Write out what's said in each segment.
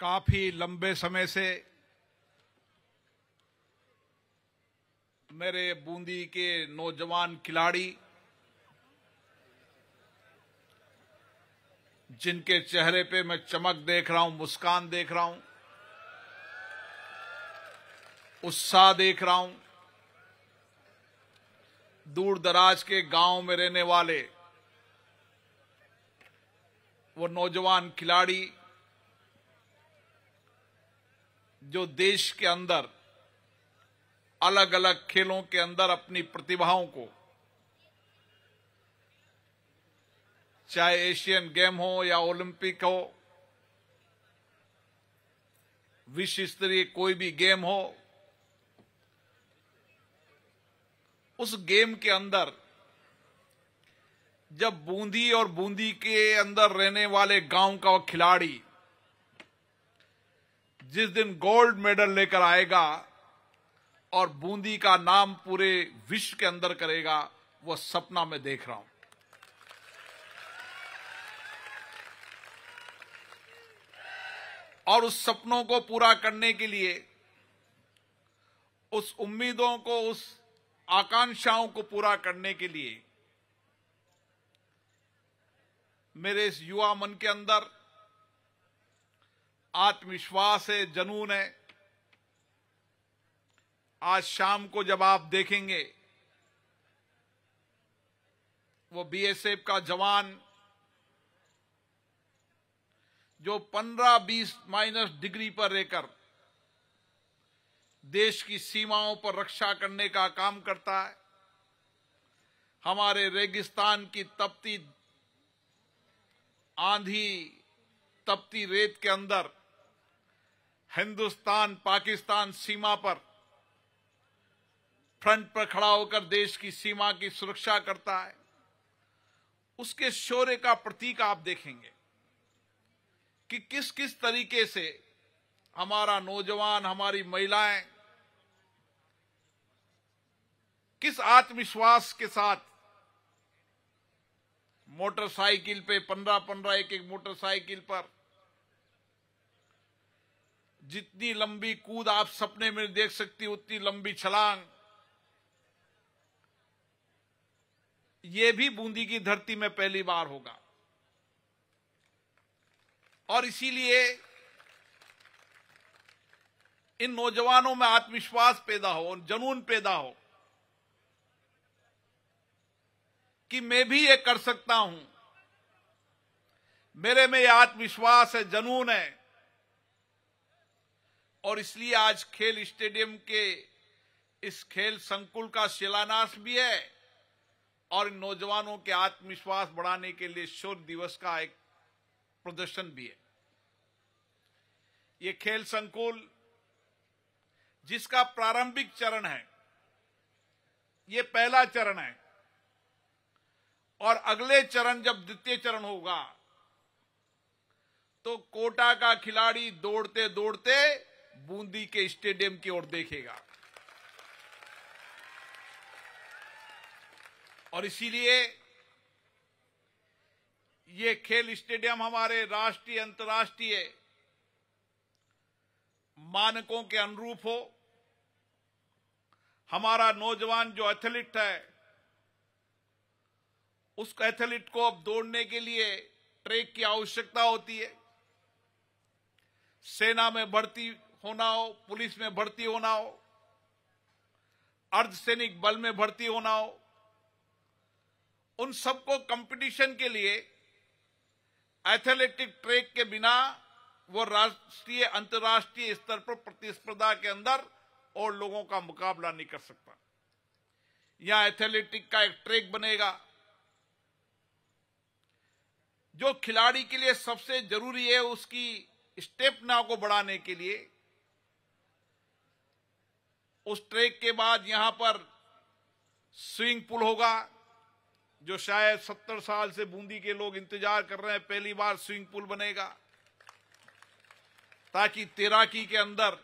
काफी लंबे समय से मेरे बूंदी के नौजवान खिलाड़ी जिनके चेहरे पे मैं चमक देख रहा हूं मुस्कान देख रहा हूं उत्साह देख रहा हूं दूर दराज के गांव में रहने वाले वो नौजवान खिलाड़ी जो देश के अंदर अलग अलग खेलों के अंदर अपनी प्रतिभाओं को चाहे एशियन गेम हो या ओलंपिक हो विश्व स्तरीय कोई भी गेम हो उस गेम के अंदर जब बूंदी और बूंदी के अंदर रहने वाले गांव का खिलाड़ी जिस दिन गोल्ड मेडल लेकर आएगा और बूंदी का नाम पूरे विश्व के अंदर करेगा वो सपना में देख रहा हूं और उस सपनों को पूरा करने के लिए उस उम्मीदों को उस आकांक्षाओं को पूरा करने के लिए मेरे इस युवा मन के अंदर आत्मविश्वास है जनून है आज शाम को जब आप देखेंगे वो बीएसएफ का जवान जो 15-20 माइनस डिग्री पर रहकर देश की सीमाओं पर रक्षा करने का काम करता है हमारे रेगिस्तान की तपती आंधी तपती रेत के अंदर हिंदुस्तान पाकिस्तान सीमा पर फ्रंट पर खड़ा होकर देश की सीमा की सुरक्षा करता है उसके शौर्य का प्रतीक आप देखेंगे कि किस किस तरीके से हमारा नौजवान हमारी महिलाएं किस आत्मविश्वास के साथ मोटरसाइकिल पे पंद्रह पंद्रह एक एक मोटरसाइकिल पर जितनी लंबी कूद आप सपने में देख सकती उतनी लंबी छलांग ये भी बूंदी की धरती में पहली बार होगा और इसीलिए इन नौजवानों में आत्मविश्वास पैदा हो जनून पैदा हो कि मैं भी ये कर सकता हूं मेरे में यह आत्मविश्वास है जनून है और इसलिए आज खेल स्टेडियम के इस खेल संकुल का शिलान्यास भी है और इन नौजवानों के आत्मविश्वास बढ़ाने के लिए शोध दिवस का एक प्रदर्शन भी है ये खेल संकुल जिसका प्रारंभिक चरण है ये पहला चरण है और अगले चरण जब द्वितीय चरण होगा तो कोटा का खिलाड़ी दौड़ते दौड़ते बूंदी के स्टेडियम की ओर देखेगा और इसीलिए ये खेल स्टेडियम हमारे राष्ट्रीय अंतर्राष्ट्रीय मानकों के अनुरूप हो हमारा नौजवान जो एथलीट है उस एथलीट को अब दौड़ने के लिए ट्रैक की आवश्यकता होती है सेना में भर्ती होना हो पुलिस में भर्ती होना हो अर्धसैनिक बल में भर्ती होना हो उन सबको कंपटीशन के लिए एथलेटिक ट्रैक के बिना वो राष्ट्रीय अंतर्राष्ट्रीय स्तर पर प्रतिस्पर्धा के अंदर और लोगों का मुकाबला नहीं कर सकता यहां एथलेटिक का एक ट्रैक बनेगा जो खिलाड़ी के लिए सबसे जरूरी है उसकी स्टेपना को बढ़ाने के लिए उस ट्रैक के बाद यहां पर स्विंग पुल होगा जो शायद सत्तर साल से बूंदी के लोग इंतजार कर रहे हैं पहली बार स्विंग पुल बनेगा ताकि तैराकी के अंदर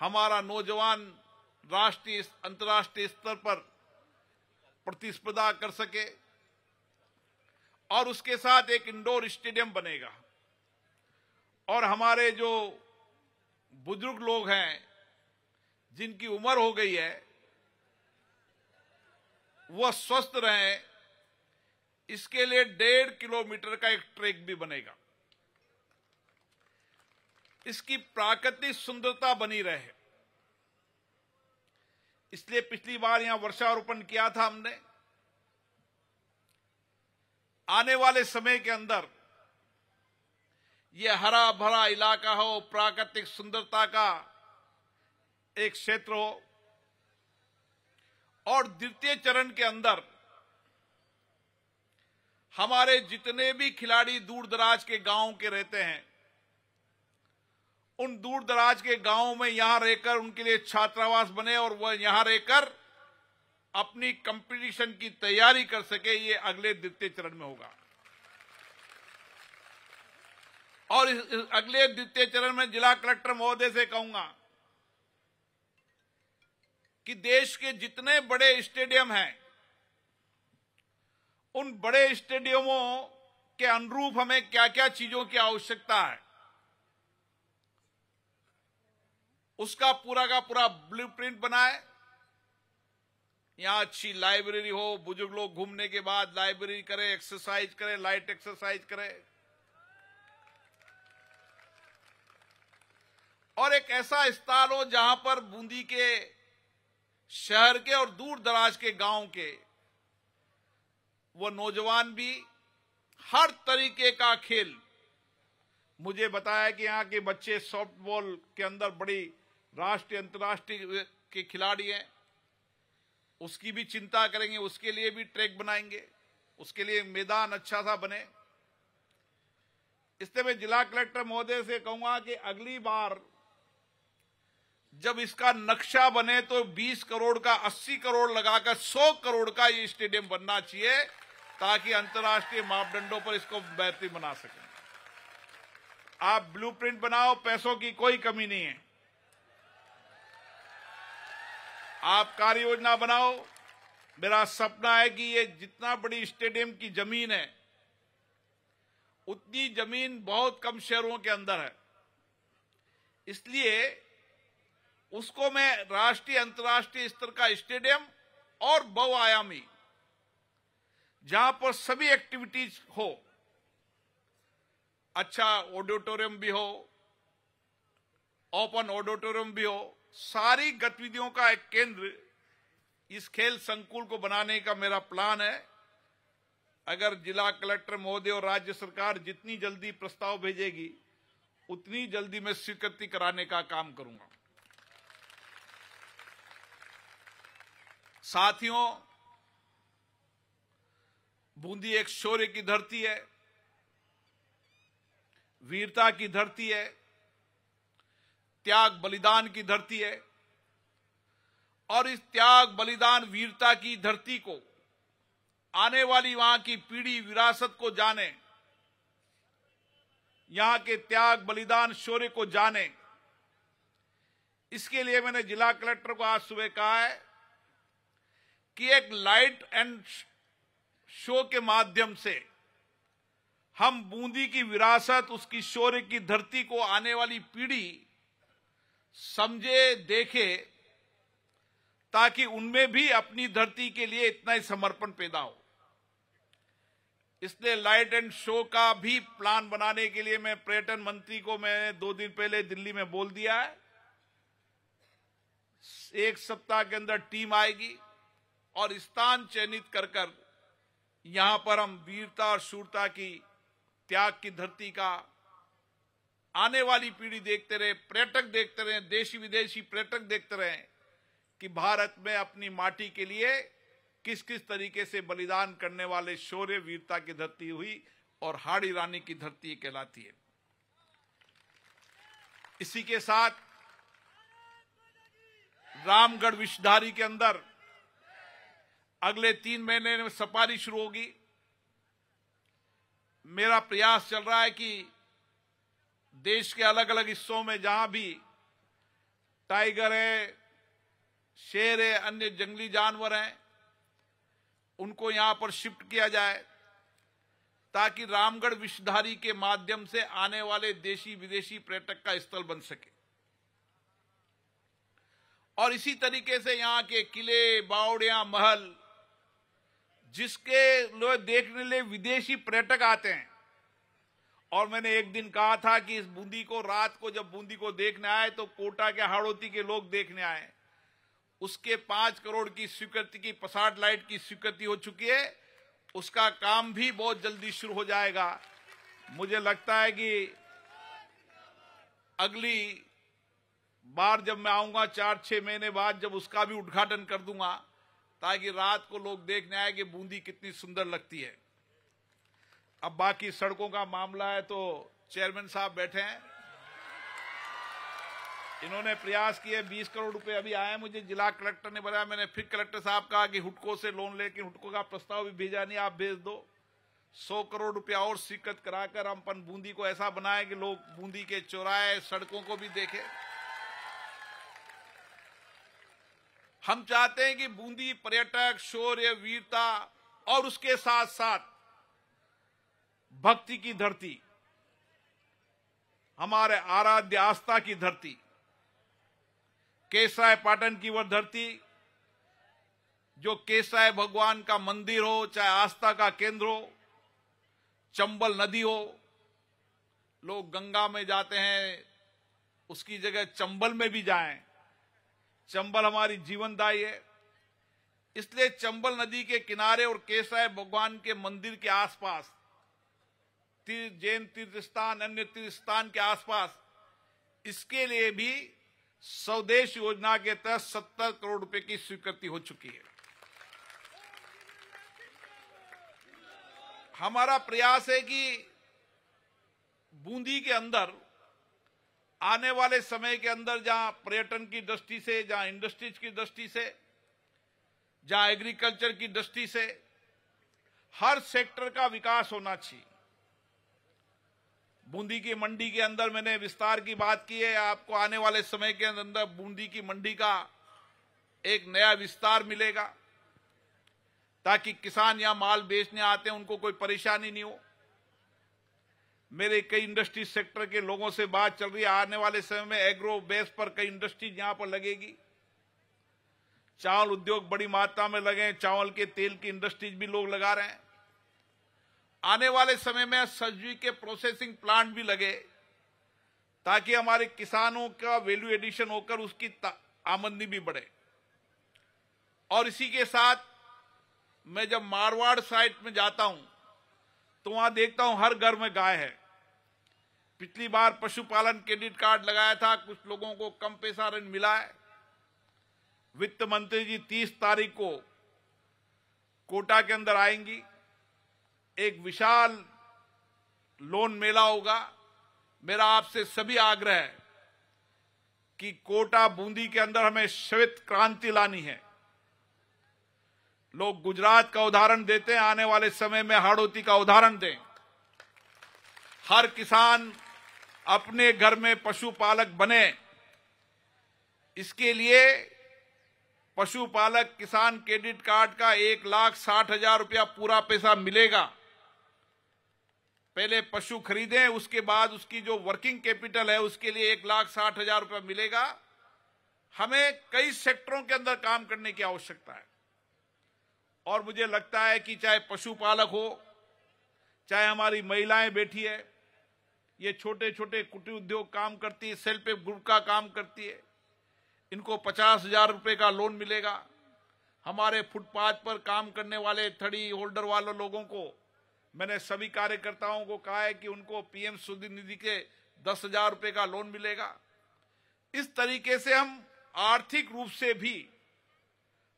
हमारा नौजवान राष्ट्रीय अंतर्राष्ट्रीय स्तर पर प्रतिस्पर्धा कर सके और उसके साथ एक इंडोर स्टेडियम बनेगा और हमारे जो बुजुर्ग लोग हैं जिनकी उम्र हो गई है वह स्वस्थ रहे इसके लिए डेढ़ किलोमीटर का एक ट्रैक भी बनेगा इसकी प्राकृतिक सुंदरता बनी रहे इसलिए पिछली बार यहां वर्षारोपण किया था हमने आने वाले समय के अंदर यह हरा भरा इलाका हो प्राकृतिक सुंदरता का एक क्षेत्र हो और द्वितीय चरण के अंदर हमारे जितने भी खिलाड़ी दूर दराज के गांव के रहते हैं उन दूर दराज के गांवों में यहां रहकर उनके लिए छात्रावास बने और वह यहां रहकर अपनी कंपटीशन की तैयारी कर सके ये अगले द्वितीय चरण में होगा और इस, इस अगले द्वितीय चरण में जिला कलेक्टर महोदय से कहूंगा कि देश के जितने बड़े स्टेडियम हैं उन बड़े स्टेडियमों के अनुरूप हमें क्या क्या चीजों की आवश्यकता है उसका पूरा का पूरा ब्लूप्रिंट बनाए यहां अच्छी लाइब्रेरी हो बुजुर्ग लोग घूमने के बाद लाइब्रेरी करें एक्सरसाइज करें लाइट एक्सरसाइज करें और एक ऐसा स्थान हो जहां पर बूंदी के शहर के और दूर दराज के गांव के वो नौजवान भी हर तरीके का खेल मुझे बताया कि यहाँ के बच्चे सॉफ्टबॉल के अंदर बड़ी राष्ट्रीय अंतर्राष्ट्रीय के खिलाड़ी हैं उसकी भी चिंता करेंगे उसके लिए भी ट्रैक बनाएंगे उसके लिए मैदान अच्छा सा बने इसलिए मैं जिला कलेक्टर महोदय से कहूंगा कि अगली बार जब इसका नक्शा बने तो 20 करोड़ का 80 करोड़ लगाकर 100 करोड़ का ये स्टेडियम बनना चाहिए ताकि अंतर्राष्ट्रीय मापदंडों पर इसको बेहतरीन बना सकें आप ब्लूप्रिंट बनाओ पैसों की कोई कमी नहीं है आप कार्य योजना बनाओ मेरा सपना है कि ये जितना बड़ी स्टेडियम की जमीन है उतनी जमीन बहुत कम शहरों के अंदर है इसलिए उसको मैं राष्ट्रीय अंतर्राष्ट्रीय स्तर का स्टेडियम और बहुआयामी जहां पर सभी एक्टिविटीज हो अच्छा ऑडिटोरियम भी हो ओपन ऑडिटोरियम भी हो सारी गतिविधियों का एक केंद्र इस खेल संकुल को बनाने का मेरा प्लान है अगर जिला कलेक्टर महोदय और राज्य सरकार जितनी जल्दी प्रस्ताव भेजेगी उतनी जल्दी मैं स्वीकृति कराने का काम करूंगा साथियों बूंदी एक शौर्य की धरती है वीरता की धरती है त्याग बलिदान की धरती है और इस त्याग बलिदान वीरता की धरती को आने वाली वहां की पीढ़ी विरासत को जाने यहां के त्याग बलिदान शौर्य को जाने इसके लिए मैंने जिला कलेक्टर को आज सुबह कहा है कि एक लाइट एंड शो के माध्यम से हम बूंदी की विरासत उसकी शौर्य की धरती को आने वाली पीढ़ी समझे देखे ताकि उनमें भी अपनी धरती के लिए इतना ही समर्पण पैदा हो इसलिए लाइट एंड शो का भी प्लान बनाने के लिए मैं पर्यटन मंत्री को मैंने दो दिन पहले दिल्ली में बोल दिया है एक सप्ताह के अंदर टीम आएगी और स्थान चयनित कर कर यहां पर हम वीरता और शूरता की त्याग की धरती का आने वाली पीढ़ी देखते रहे पर्यटक देखते रहे देशी विदेशी पर्यटक देखते रहे कि भारत में अपनी माटी के लिए किस किस तरीके से बलिदान करने वाले शौर्य वीरता की धरती हुई और हाड़ी रानी की धरती कहलाती है इसी के साथ रामगढ़ विषधारी के अंदर अगले तीन महीने में सफारी शुरू होगी मेरा प्रयास चल रहा है कि देश के अलग अलग हिस्सों में जहां भी टाइगर है शेर है अन्य जंगली जानवर हैं उनको यहां पर शिफ्ट किया जाए ताकि रामगढ़ विषधारी के माध्यम से आने वाले देशी विदेशी पर्यटक का स्थल बन सके और इसी तरीके से यहां के किले बावड़िया महल जिसके लोग देखने लिए विदेशी पर्यटक आते हैं और मैंने एक दिन कहा था कि इस बूंदी को रात को जब बूंदी को देखने आए तो कोटा के हाड़ोती के लोग देखने आए उसके पांच करोड़ की स्वीकृति की पसाट लाइट की स्वीकृति हो चुकी है उसका काम भी बहुत जल्दी शुरू हो जाएगा मुझे लगता है कि अगली बार जब मैं आऊंगा चार छह महीने बाद जब उसका भी उद्घाटन कर दूंगा ताकि रात को लोग देखने आए कि बूंदी कितनी सुंदर लगती है अब बाकी सड़कों का मामला है तो चेयरमैन साहब बैठे हैं इन्होंने प्रयास किए 20 करोड़ रुपए अभी आए मुझे जिला कलेक्टर ने बताया मैंने फिर कलेक्टर साहब कहा कि हुटको से लोन लेके हुटको का प्रस्ताव भी भेजा नहीं आप भेज दो 100 करोड़ रुपया और स्वीकृत कराकर हम अपन बूंदी को ऐसा बनाए कि लोग बूंदी के चौराहे सड़कों को भी देखें हम चाहते हैं कि बूंदी पर्यटक शौर्य वीरता और उसके साथ साथ भक्ति की धरती हमारे आराध्य आस्था की धरती केसराय पाटन की वह धरती जो केसराय भगवान का मंदिर हो चाहे आस्था का केंद्र हो चंबल नदी हो लोग गंगा में जाते हैं उसकी जगह चंबल में भी जाएं चंबल हमारी जीवनदायी है इसलिए चंबल नदी के किनारे और केसाय भगवान के मंदिर के आसपास तीर्थ जैन तीर्थ स्थान अन्य तीर्थ स्थान के आसपास इसके लिए भी स्वदेश योजना के तहत सत्तर करोड़ रुपए की स्वीकृति हो चुकी है हमारा प्रयास है कि बूंदी के अंदर आने वाले समय के अंदर जहां पर्यटन की दृष्टि से जहां इंडस्ट्रीज की दृष्टि से जहां एग्रीकल्चर की दृष्टि से हर सेक्टर का विकास होना चाहिए बूंदी की मंडी के अंदर मैंने विस्तार की बात की है आपको आने वाले समय के अंदर बूंदी की मंडी का एक नया विस्तार मिलेगा ताकि किसान यहां माल बेचने आते हैं उनको कोई परेशानी नहीं हो मेरे कई इंडस्ट्री सेक्टर के लोगों से बात चल रही है आने वाले समय में एग्रो बेस पर कई इंडस्ट्रीज यहां पर लगेगी चावल उद्योग बड़ी मात्रा में लगे चावल के तेल की इंडस्ट्रीज भी लोग लगा रहे हैं आने वाले समय में सब्जी के प्रोसेसिंग प्लांट भी लगे ताकि हमारे किसानों का वैल्यू एडिशन होकर उसकी आमदनी भी बढ़े और इसी के साथ मैं जब मारवाड़ साइड में जाता हूं तो वहां देखता हूं हर घर में गाय है पिछली बार पशुपालन क्रेडिट कार्ड लगाया था कुछ लोगों को कम पैसा ऋण मिला है वित्त मंत्री जी 30 तारीख को कोटा के अंदर आएंगी एक विशाल लोन मेला होगा मेरा आपसे सभी आग्रह है कि कोटा बूंदी के अंदर हमें श्वेत क्रांति लानी है लोग गुजरात का उदाहरण देते हैं आने वाले समय में हाड़ोती का उदाहरण दें हर किसान अपने घर में पशुपालक बने इसके लिए पशुपालक किसान क्रेडिट कार्ड का एक लाख साठ हजार रुपया पूरा पैसा मिलेगा पहले पशु खरीदें उसके बाद उसकी जो वर्किंग कैपिटल है उसके लिए एक लाख साठ हजार रुपया मिलेगा हमें कई सेक्टरों के अंदर काम करने की आवश्यकता है और मुझे लगता है कि चाहे पशुपालक हो चाहे हमारी महिलाएं बैठी है ये छोटे छोटे कुटीर उद्योग काम करती है सेल्फ हेल्प ग्रुप का काम करती है इनको पचास हजार रुपये का लोन मिलेगा हमारे फुटपाथ पर काम करने वाले थड़ी होल्डर वाले लोगों को मैंने सभी कार्यकर्ताओं को कहा है कि उनको पीएम सुधि निधि के दस हजार रुपये का लोन मिलेगा इस तरीके से हम आर्थिक रूप से भी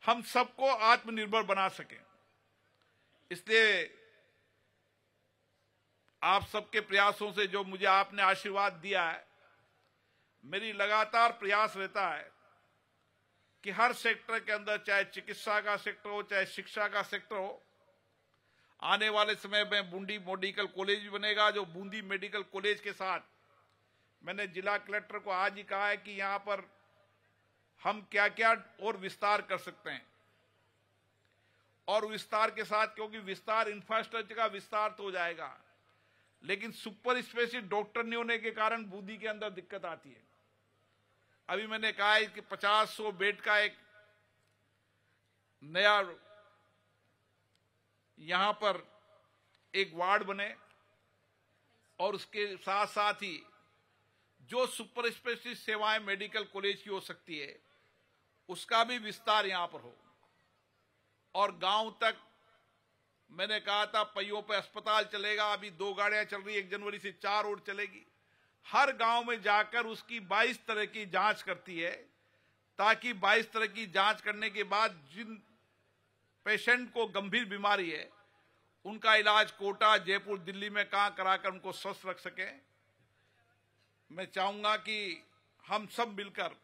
हम सबको आत्मनिर्भर बना सके इसलिए आप सबके प्रयासों से जो मुझे आपने आशीर्वाद दिया है मेरी लगातार प्रयास रहता है कि हर सेक्टर के अंदर चाहे चिकित्सा का सेक्टर हो चाहे शिक्षा का सेक्टर हो आने वाले समय में बूंदी मेडिकल कॉलेज भी बनेगा जो बूंदी मेडिकल कॉलेज के साथ मैंने जिला कलेक्टर को आज ही कहा है कि यहाँ पर हम क्या क्या और विस्तार कर सकते हैं और विस्तार के साथ क्योंकि विस्तार इंफ्रास्ट्रक्चर का विस्तार तो हो जाएगा लेकिन सुपर स्पेशलिस्ट डॉक्टर नहीं होने के कारण बुद्धि के अंदर दिक्कत आती है अभी मैंने कहा है कि पचास सौ बेड का एक नया यहां पर एक वार्ड बने और उसके साथ साथ ही जो सुपर स्पेशलिस्ट सेवाएं मेडिकल कॉलेज की हो सकती है उसका भी विस्तार यहां पर हो और गांव तक मैंने कहा था पहियों पे अस्पताल चलेगा अभी दो गाड़ियां चल रही एक जनवरी से चार और चलेगी हर गांव में जाकर उसकी 22 तरह की जांच करती है ताकि 22 तरह की जांच करने के बाद जिन पेशेंट को गंभीर बीमारी है उनका इलाज कोटा जयपुर दिल्ली में कहा कराकर उनको स्वस्थ रख सके मैं चाहूंगा कि हम सब मिलकर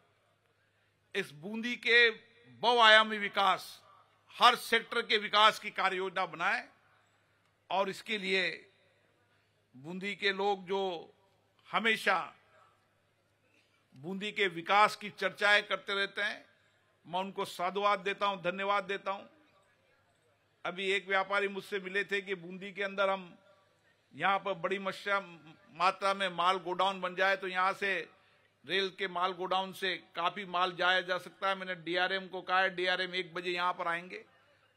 इस बूंदी के बहुआयामी विकास हर सेक्टर के विकास की कार्य योजना बनाए और इसके लिए बूंदी के लोग जो हमेशा बूंदी के विकास की चर्चाएं करते रहते हैं मैं उनको साधुवाद देता हूं धन्यवाद देता हूं अभी एक व्यापारी मुझसे मिले थे कि बूंदी के अंदर हम यहां पर बड़ी मात्रा में माल गोडाउन बन जाए तो यहां से रेल के माल गोडाउन से काफी माल जाया जा सकता है मैंने डीआरएम को कहा है डीआरएम एक बजे यहां पर आएंगे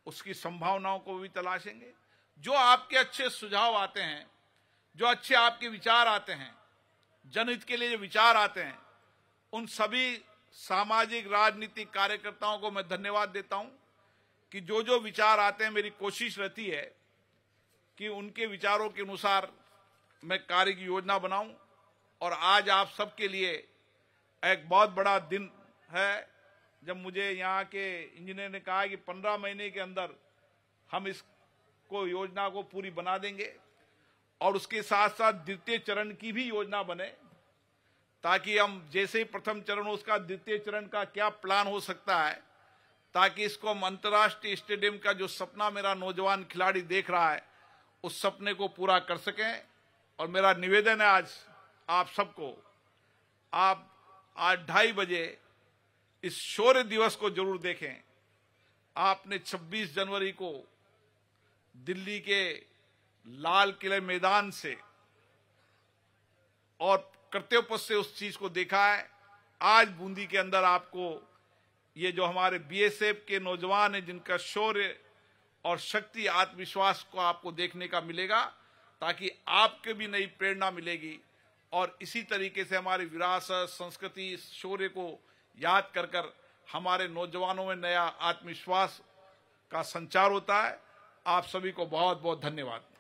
उसकी संभावनाओं को भी तलाशेंगे जो आपके अच्छे सुझाव आते हैं जो अच्छे आपके विचार आते हैं जनहित के लिए जो विचार आते हैं उन सभी सामाजिक राजनीतिक कार्यकर्ताओं को मैं धन्यवाद देता हूं कि जो जो विचार आते हैं मेरी कोशिश रहती है कि उनके विचारों के अनुसार मैं कार्य की योजना बनाऊं और आज आप सबके लिए एक बहुत बड़ा दिन है जब मुझे यहाँ के इंजीनियर ने कहा कि पंद्रह महीने के अंदर हम इसको योजना को पूरी बना देंगे और उसके साथ साथ द्वितीय चरण की भी योजना बने ताकि हम जैसे ही प्रथम चरण उसका द्वितीय चरण का क्या प्लान हो सकता है ताकि इसको हम अंतर्राष्ट्रीय स्टेडियम का जो सपना मेरा नौजवान खिलाड़ी देख रहा है उस सपने को पूरा कर सकें और मेरा निवेदन है आज आप सबको आप आज ढाई बजे इस शौर्य दिवस को जरूर देखें आपने 26 जनवरी को दिल्ली के लाल किले मैदान से और कर्तव्य से उस चीज को देखा है आज बूंदी के अंदर आपको ये जो हमारे बीएसएफ के नौजवान हैं जिनका शौर्य और शक्ति आत्मविश्वास को आपको देखने का मिलेगा ताकि आपके भी नई प्रेरणा मिलेगी और इसी तरीके से हमारी विरासत संस्कृति शौर्य को याद कर कर हमारे नौजवानों में नया आत्मविश्वास का संचार होता है आप सभी को बहुत बहुत धन्यवाद